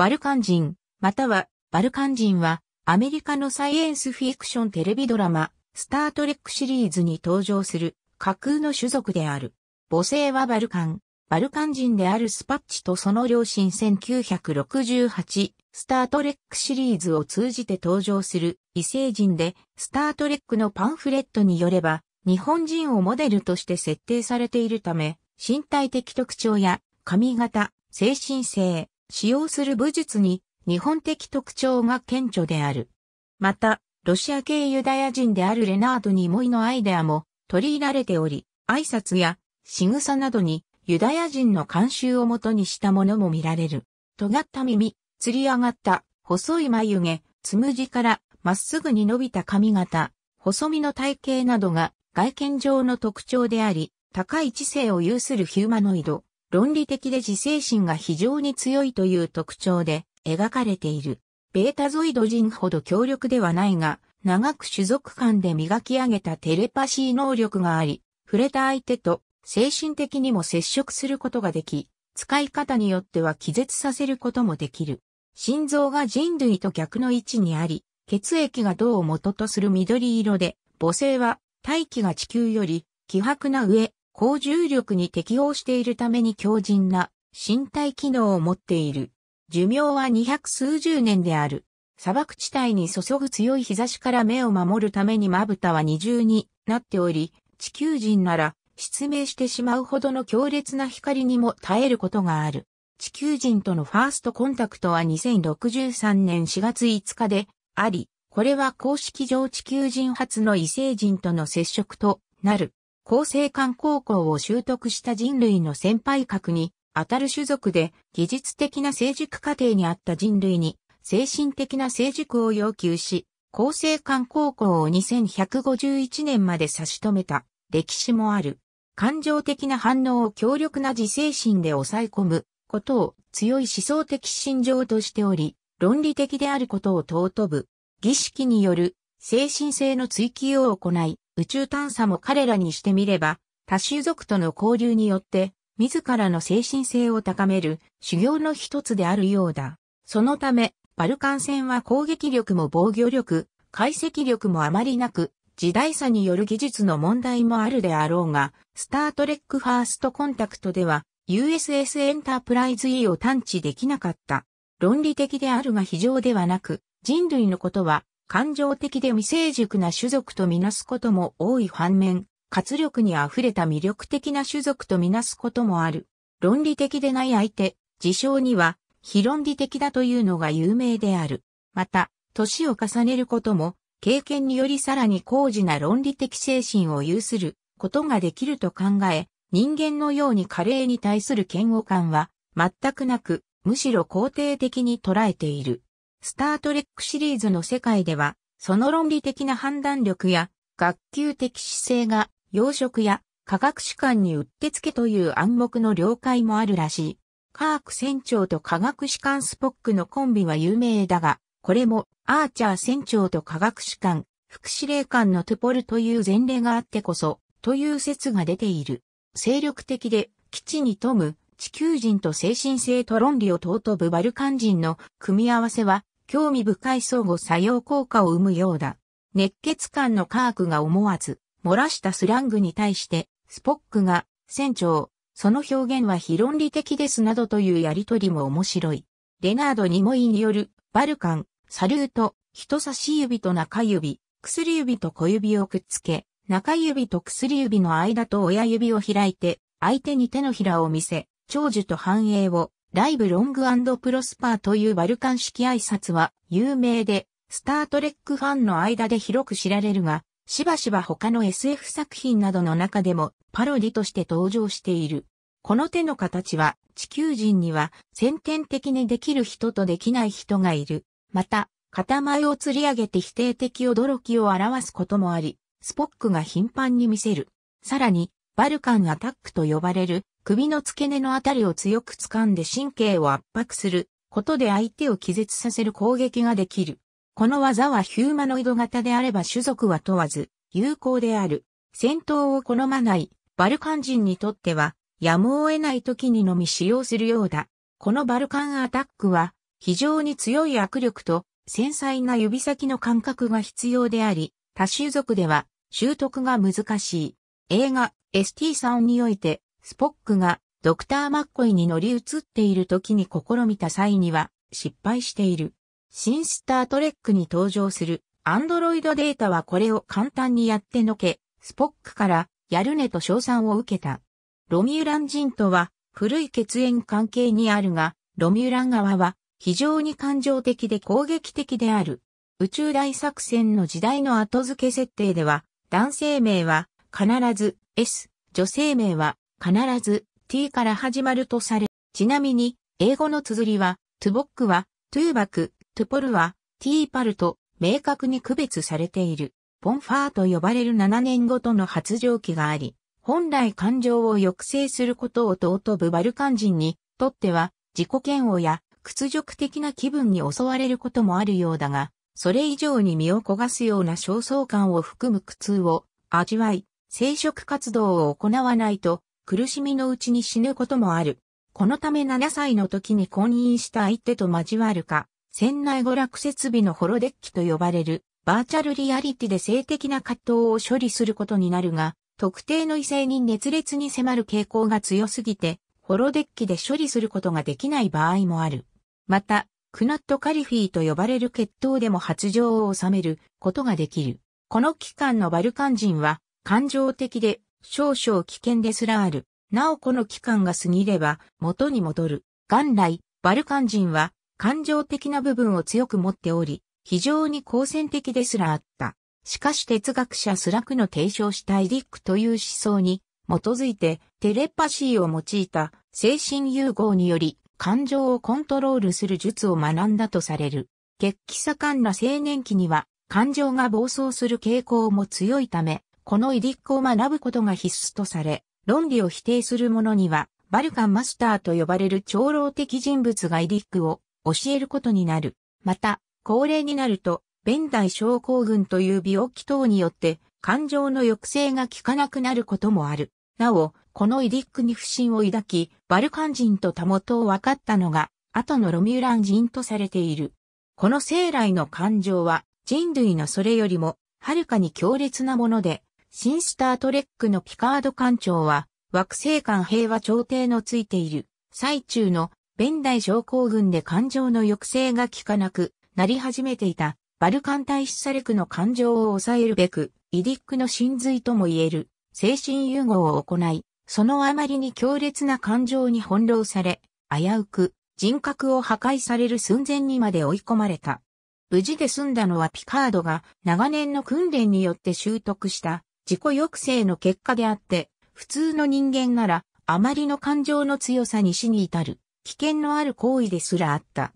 バルカン人、または、バルカン人は、アメリカのサイエンスフィクションテレビドラマ、スタートレックシリーズに登場する架空の種族である。母性はバルカン、バルカン人であるスパッチとその両親1968、スタートレックシリーズを通じて登場する異星人で、スタートレックのパンフレットによれば、日本人をモデルとして設定されているため、身体的特徴や髪型、精神性、使用する武術に日本的特徴が顕著である。また、ロシア系ユダヤ人であるレナード・ニモイのアイデアも取り入られており、挨拶や仕草などにユダヤ人の慣習をもとにしたものも見られる。尖った耳、吊り上がった細い眉毛、つむじからまっすぐに伸びた髪型、細身の体型などが外見上の特徴であり、高い知性を有するヒューマノイド、論理的で自制心が非常に強いという特徴で描かれている。ベータゾイド人ほど強力ではないが、長く種族間で磨き上げたテレパシー能力があり、触れた相手と精神的にも接触することができ、使い方によっては気絶させることもできる。心臓が人類と逆の位置にあり、血液が銅を元とする緑色で、母性は大気が地球より希薄な上、高重力に適応しているために強靭な身体機能を持っている。寿命は二百数十年である。砂漠地帯に注ぐ強い日差しから目を守るためにまぶたは二重になっており、地球人なら失明してしまうほどの強烈な光にも耐えることがある。地球人とのファーストコンタクトは2063年4月5日であり、これは公式上地球人初の異星人との接触となる。厚生館高校を習得した人類の先輩格に、あたる種族で技術的な成熟過程にあった人類に精神的な成熟を要求し、厚生館高校を2151年まで差し止めた歴史もある。感情的な反応を強力な自制心で抑え込むことを強い思想的心情としており、論理的であることを尊ぶ。儀式による精神性の追求を行い、宇宙探査も彼らにしてみれば、多種族との交流によって、自らの精神性を高める修行の一つであるようだ。そのため、バルカン戦は攻撃力も防御力、解析力もあまりなく、時代差による技術の問題もあるであろうが、スタートレックファーストコンタクトでは、USS エンタープライズ E を探知できなかった。論理的であるが非常ではなく、人類のことは感情的で未成熟な種族とみなすことも多い反面、活力に溢れた魅力的な種族とみなすこともある。論理的でない相手、事象には、非論理的だというのが有名である。また、年を重ねることも、経験によりさらに高次な論理的精神を有することができると考え、人間のように加齢に対する嫌悪感は全くなく、むしろ肯定的に捉えている。スタートレックシリーズの世界では、その論理的な判断力や学級的姿勢が、養殖や科学士官にうってつけという暗黙の了解もあるらしい。カーク船長と科学士官スポックのコンビは有名だが、これもアーチャー船長と科学士官、副司令官のトゥポルという前例があってこそ、という説が出ている。精力的で基地に富む地球人と精神性と論理を尊ぶバルカン人の組み合わせは興味深い相互作用効果を生むようだ。熱血感の科学が思わず、漏らしたスラングに対して、スポックが、船長、その表現は非論理的ですなどというやりとりも面白い。レナード・ニモイによる、バルカン、サルート、人差し指と中指、薬指と小指をくっつけ、中指と薬指の間と親指を開いて、相手に手のひらを見せ、長寿と繁栄をライブロングプロスパーというバルカン式挨拶は有名で、スタートレックファンの間で広く知られるが、しばしば他の SF 作品などの中でもパロディとして登場している。この手の形は地球人には先天的にできる人とできない人がいる。また、片前を釣り上げて否定的驚きを表すこともあり、スポックが頻繁に見せる。さらに、バルカンアタックと呼ばれる首の付け根のあたりを強く掴んで神経を圧迫することで相手を気絶させる攻撃ができる。この技はヒューマノイド型であれば種族は問わず有効である。戦闘を好まないバルカン人にとってはやむを得ない時にのみ使用するようだ。このバルカンアタックは非常に強い握力と繊細な指先の感覚が必要であり、多種族では習得が難しい。映画 ST3 においてスポックがドクター・マッコイに乗り移っている時に試みた際には失敗している。新スタートレックに登場するアンドロイドデータはこれを簡単にやってのけ、スポックからやるねと称賛を受けた。ロミュラン人とは古い血縁関係にあるが、ロミュラン側は非常に感情的で攻撃的である。宇宙大作戦の時代の後付け設定では、男性名は必ず S、女性名は必ず t から始まるとされ、ちなみに、英語の綴りは、トゥボックは、トゥーバク、トゥポルは、ティーパルと明確に区別されている。ボンファーと呼ばれる7年ごとの発情期があり、本来感情を抑制することを尊ぶバルカン人にとっては自己嫌悪や屈辱的な気分に襲われることもあるようだが、それ以上に身を焦がすような焦燥感を含む苦痛を味わい、生殖活動を行わないと苦しみのうちに死ぬこともある。このため7歳の時に婚姻した相手と交わるか、船内娯楽設備のホロデッキと呼ばれるバーチャルリアリティで性的な葛藤を処理することになるが、特定の異性に熱烈に迫る傾向が強すぎて、ホロデッキで処理することができない場合もある。また、クナットカリフィーと呼ばれる血統でも発情を収めることができる。この期間のバルカン人は感情的で少々危険ですらある。なおこの期間が過ぎれば元に戻る。元来、バルカン人は感情的な部分を強く持っており、非常に好戦的ですらあった。しかし哲学者スラクの提唱したエリックという思想に基づいてテレパシーを用いた精神融合により感情をコントロールする術を学んだとされる。血気盛んな青年期には感情が暴走する傾向も強いため、このイディックを学ぶことが必須とされ、論理を否定する者には、バルカンマスターと呼ばれる長老的人物がイディックを教えることになる。また、高齢になると、ベンダイ症候群という病気等によって、感情の抑制が効かなくなることもある。なお、このイディックに不信を抱き、バルカン人とたもとを分かったのが、後のロミュラン人とされている。この生来の感情は、人類のそれよりも、はるかに強烈なもので、新スタートレックのピカード艦長は、惑星間平和調停のついている、最中の、ベンダイ症候軍で感情の抑制が効かなくなり始めていた、バルカン大使サレクの感情を抑えるべく、イディックの真髄とも言える、精神融合を行い、そのあまりに強烈な感情に翻弄され、危うく、人格を破壊される寸前にまで追い込まれた。無事で済んだのはピカードが長年の訓練によって習得した自己抑制の結果であって、普通の人間なら、あまりの感情の強さに死に至る、危険のある行為ですらあった。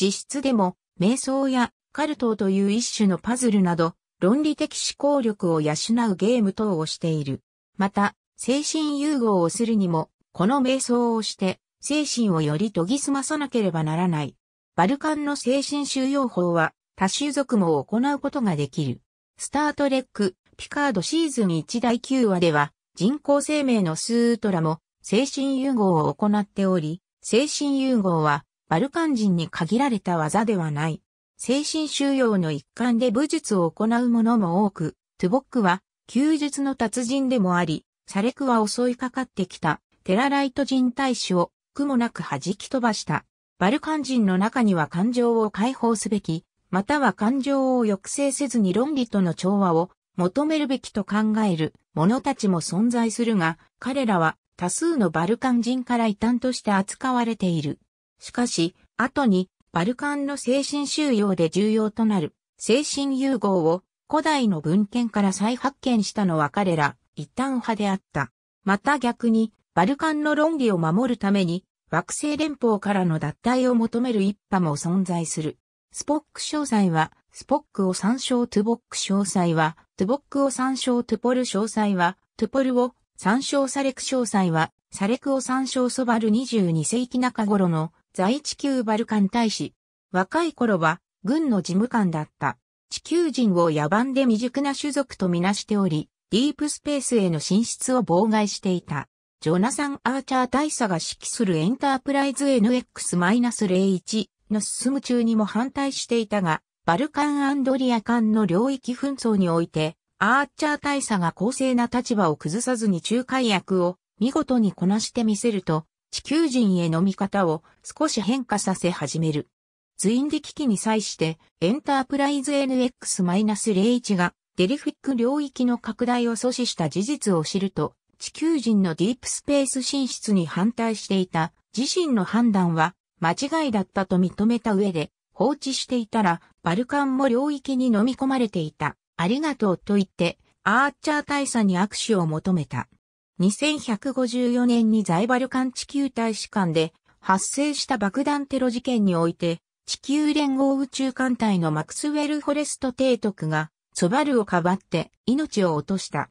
実質でも、瞑想やカルトという一種のパズルなど、論理的思考力を養うゲーム等をしている。また、精神融合をするにも、この瞑想をして、精神をより研ぎ澄まさなければならない。バルカンの精神収容法は、多種族も行うことができる。スタートレック、ピカードシーズン1第9話では、人工生命のスートラも精神融合を行っており、精神融合はバルカン人に限られた技ではない。精神収容の一環で武術を行う者も多く、トゥボックは休術の達人でもあり、サレクは襲いかかってきたテラライト人大使を苦もなく弾き飛ばした。バルカン人の中には感情を解放すべき、または感情を抑制せずに論理との調和を求めるべきと考える者たちも存在するが、彼らは多数のバルカン人から異端として扱われている。しかし、後にバルカンの精神収容で重要となる精神融合を古代の文献から再発見したのは彼ら異端派であった。また逆に、バルカンの論理を守るために、惑星連邦からの脱退を求める一派も存在する。スポック詳細は、スポックを参照トゥボック詳細は、トゥボックを参照トゥポル詳細は、トゥポルを参照サレク詳細は、サレクを参照ソバル22世紀中頃の在地球バルカン大使。若い頃は軍の事務官だった。地球人を野蛮で未熟な種族とみなしており、ディープスペースへの進出を妨害していた。ジョナサン・アーチャー大佐が指揮するエンタープライズ NX-01 の進む中にも反対していたが、バルカン・アンドリア間の領域紛争において、アーチャー大佐が公正な立場を崩さずに仲介役を見事にこなしてみせると、地球人への見方を少し変化させ始める。ツインデ危機に際して、エンタープライズ NX-01 がデリフィック領域の拡大を阻止した事実を知ると、地球人のディープスペース進出に反対していた自身の判断は間違いだったと認めた上で、放置していたらバルカンも領域に飲み込まれていた。ありがとうと言って、アーチャー大佐に握手を求めた。2154年に在バルカン地球大使館で発生した爆弾テロ事件において、地球連合宇宙艦隊のマクスウェル・フォレスト提督が、ソバルをかばって命を落とした。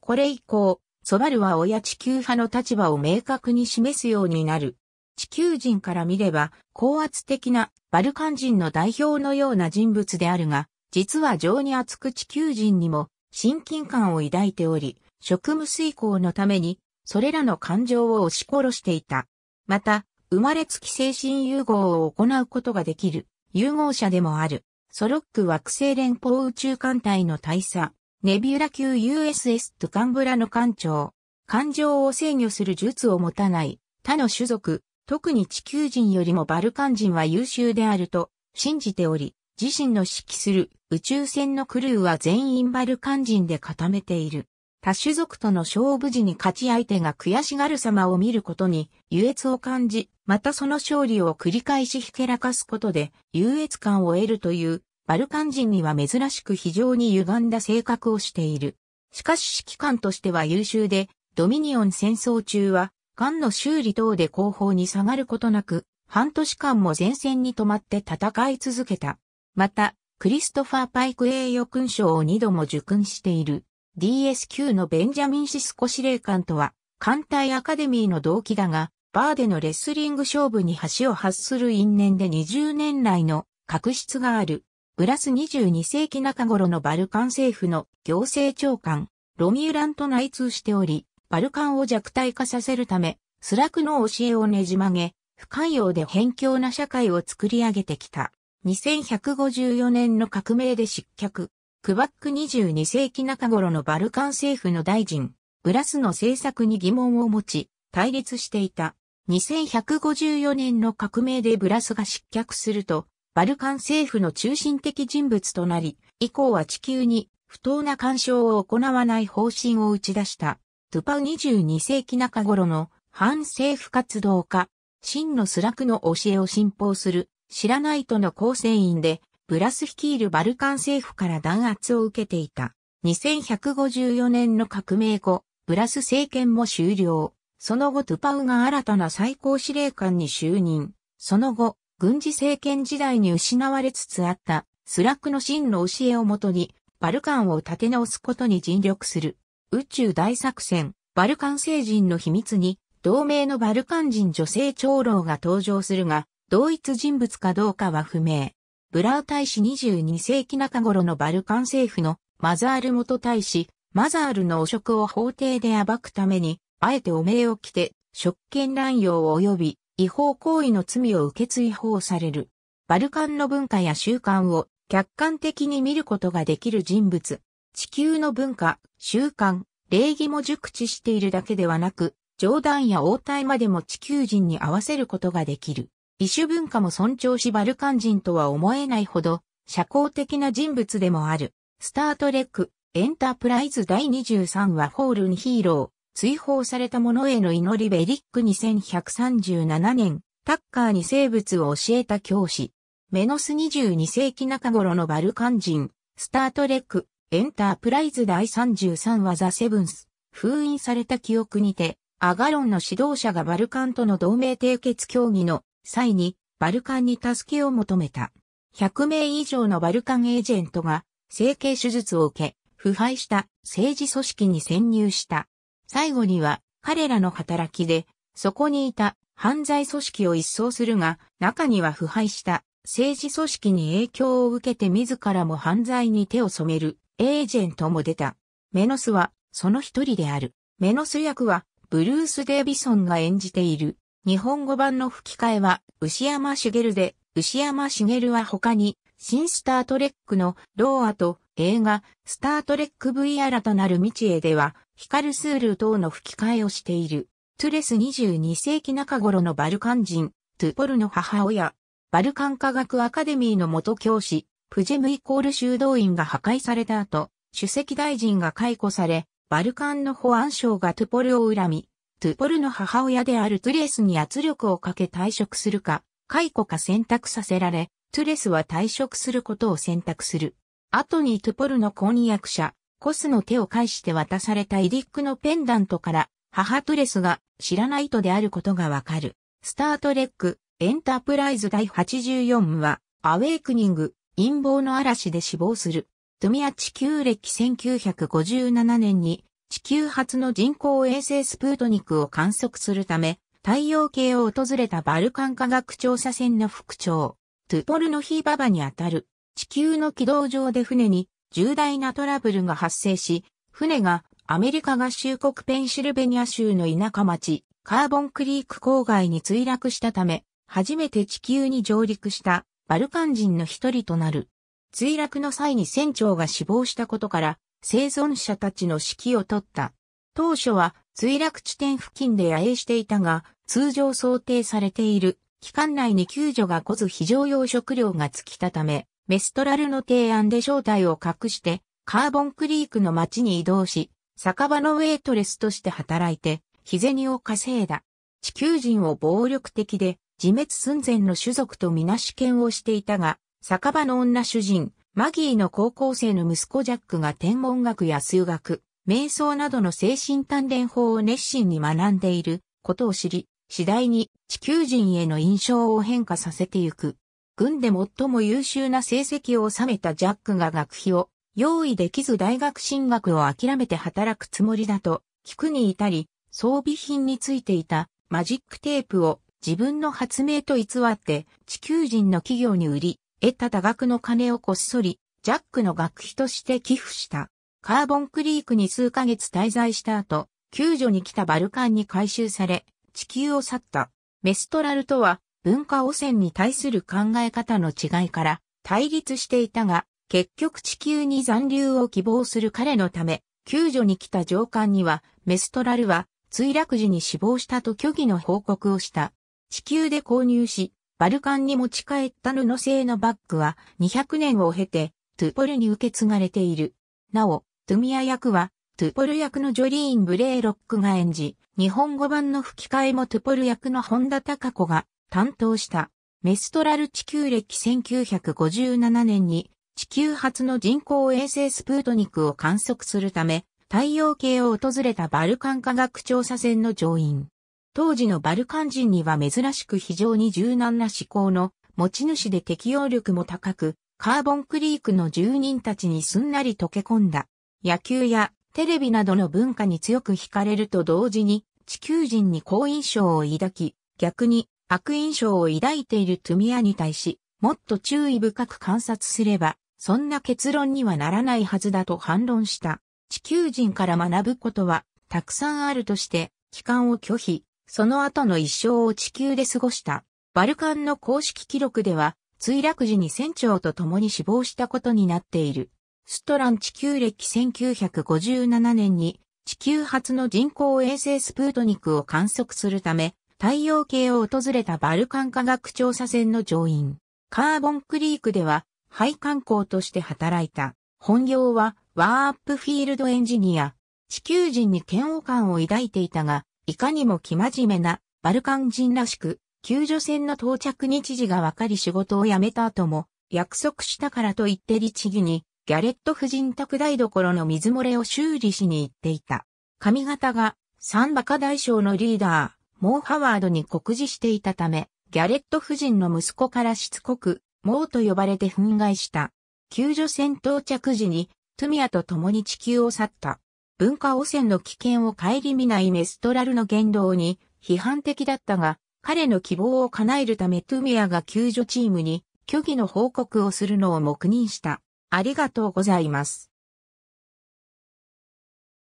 これ以降、ソバルは親地球派の立場を明確に示すようになる。地球人から見れば、高圧的なバルカン人の代表のような人物であるが、実は情に厚く地球人にも親近感を抱いており、職務遂行のために、それらの感情を押し殺していた。また、生まれつき精神融合を行うことができる、融合者でもある、ソロック惑星連邦宇宙艦隊の大佐、ネビュラ級 USS トゥカンブラの艦長、感情を制御する術を持たない、他の種族、特に地球人よりもバルカン人は優秀であると信じており、自身の指揮する宇宙船のクルーは全員バルカン人で固めている。多種族との勝負時に勝ち相手が悔しがる様を見ることに優越を感じ、またその勝利を繰り返しひけらかすことで優越感を得るというバルカン人には珍しく非常に歪んだ性格をしている。しかし指揮官としては優秀で、ドミニオン戦争中は癌の修理等で後方に下がることなく、半年間も前線に止まって戦い続けた。また、クリストファー・パイク栄誉勲章を二度も受勲している DSQ のベンジャミン・シスコ司令官とは、艦隊アカデミーの同期だが、バーでのレスリング勝負に橋を発する因縁で20年来の確執がある。プラス22世紀中頃のバルカン政府の行政長官、ロミュランと内通しており、バルカンを弱体化させるため、スラクの教えをねじ曲げ、不寛容で偏境な社会を作り上げてきた。2154年の革命で失脚。クバック22世紀中頃のバルカン政府の大臣、ブラスの政策に疑問を持ち、対立していた。2154年の革命でブラスが失脚すると、バルカン政府の中心的人物となり、以降は地球に不当な干渉を行わない方針を打ち出した。トゥパ22世紀中頃の反政府活動家、真のスラクの教えを信奉する、知らないとの構成員で、ブラス率いるバルカン政府から弾圧を受けていた。2154年の革命後、ブラス政権も終了。その後トゥパウが新たな最高司令官に就任。その後、軍事政権時代に失われつつあった、スラクの真の教えをもとに、バルカンを立て直すことに尽力する。宇宙大作戦、バルカン星人の秘密に、同盟のバルカン人女性長老が登場するが、同一人物かどうかは不明。ブラウ大使22世紀中頃のバルカン政府のマザール元大使、マザールの汚職を法廷で暴くために、あえて汚名を着て、職権乱用及び違法行為の罪を受け追放される。バルカンの文化や習慣を客観的に見ることができる人物。地球の文化、習慣、礼儀も熟知しているだけではなく、冗談や応対までも地球人に合わせることができる。異種文化も尊重しバルカン人とは思えないほど、社交的な人物でもある。スタートレック、エンタープライズ第23話ホールにヒーロー、追放された者への祈りベリック2137年、タッカーに生物を教えた教師。メノス22世紀中頃のバルカン人、スタートレック、エンタープライズ第33話ザ・セブンス、封印された記憶にて、アガロンの指導者がバルカンとの同盟締結協議の際に、バルカンに助けを求めた。100名以上のバルカンエージェントが、整形手術を受け、腐敗した政治組織に潜入した。最後には、彼らの働きで、そこにいた犯罪組織を一掃するが、中には腐敗した政治組織に影響を受けて自らも犯罪に手を染めるエージェントも出た。メノスは、その一人である。メノス役は、ブルース・デイビソンが演じている。日本語版の吹き替えは、牛山茂で、牛山茂は他に、新スタートレックのローアと映画、スタートレック V 新たなる未知へでは、ヒカルスール等の吹き替えをしている。トゥレス22世紀中頃のバルカン人、トゥポルの母親、バルカン科学アカデミーの元教師、プジェムイコール修道院が破壊された後、主席大臣が解雇され、バルカンの保安省がトゥポルを恨み、トゥポルの母親であるトゥレスに圧力をかけ退職するか、解雇か選択させられ、トゥレスは退職することを選択する。後にトゥポルの婚約者、コスの手を介して渡されたイディックのペンダントから、母トゥレスが知らないとであることがわかる。スタートレック、エンタープライズ第84は、アウェイクニング、陰謀の嵐で死亡する。ドミア地球歴1957年に地球初の人工衛星スプートニクを観測するため、太陽系を訪れたバルカン科学調査船の副長、トゥポルノヒーババにあたる、地球の軌道上で船に重大なトラブルが発生し、船がアメリカ合衆国ペンシルベニア州の田舎町、カーボンクリーク郊外に墜落したため、初めて地球に上陸したバルカン人の一人となる。墜落の際に船長が死亡したことから、生存者たちの指揮を取った。当初は墜落地点付近で野営していたが、通常想定されている期間内に救助が来ず非常用食料が尽きたため、メストラルの提案で正体を隠して、カーボンクリークの町に移動し、酒場のウェイトレスとして働いて、日銭を稼いだ。地球人を暴力的で自滅寸前の種族とみなし見をしていたが、酒場の女主人、マギーの高校生の息子ジャックが天文学や数学、瞑想などの精神鍛錬法を熱心に学んでいることを知り、次第に地球人への印象を変化させてゆく。軍で最も優秀な成績を収めたジャックが学費を用意できず大学進学を諦めて働くつもりだと聞くに至り、装備品についていたマジックテープを自分の発明と偽って地球人の企業に売り、得た多額の金をこっそり、ジャックの学費として寄付した。カーボンクリークに数ヶ月滞在した後、救助に来たバルカンに回収され、地球を去った。メストラルとは文化汚染に対する考え方の違いから対立していたが、結局地球に残留を希望する彼のため、救助に来た上官には、メストラルは墜落時に死亡したと虚偽の報告をした。地球で購入し、バルカンに持ち帰った布製のバッグは200年を経てトゥポルに受け継がれている。なお、トゥミア役はトゥポル役のジョリーン・ブレーロックが演じ、日本語版の吹き替えもトゥポル役の本田孝子が担当した。メストラル地球歴1957年に地球初の人工衛星スプートニクを観測するため太陽系を訪れたバルカン科学調査船の乗員。当時のバルカン人には珍しく非常に柔軟な思考の持ち主で適応力も高く、カーボンクリークの住人たちにすんなり溶け込んだ。野球やテレビなどの文化に強く惹かれると同時に、地球人に好印象を抱き、逆に悪印象を抱いているトゥミアに対し、もっと注意深く観察すれば、そんな結論にはならないはずだと反論した。地球人から学ぶことは、たくさんあるとして、帰還を拒否、その後の一生を地球で過ごした。バルカンの公式記録では、墜落時に船長と共に死亡したことになっている。ストラン地球歴1957年に地球初の人工衛星スプートニクを観測するため、太陽系を訪れたバルカン科学調査船の乗員、カーボンクリークでは、廃管工として働いた。本業は、ワーアップフィールドエンジニア。地球人に嫌悪感を抱いていたが、いかにも生真面目なバルカン人らしく、救助船の到着日時が分かり仕事を辞めた後も、約束したからと言って律儀に、ギャレット夫人宅台所の水漏れを修理しに行っていた。髪型が、サンバカ大将のリーダー、モー・ハワードに酷似していたため、ギャレット夫人の息子からしつこく、モーと呼ばれて憤慨した。救助船到着時に、トゥミアと共に地球を去った。文化汚染の危険を顧みないメストラルの言動に批判的だったが、彼の希望を叶えるためトゥミアが救助チームに虚偽の報告をするのを黙認した。ありがとうございます。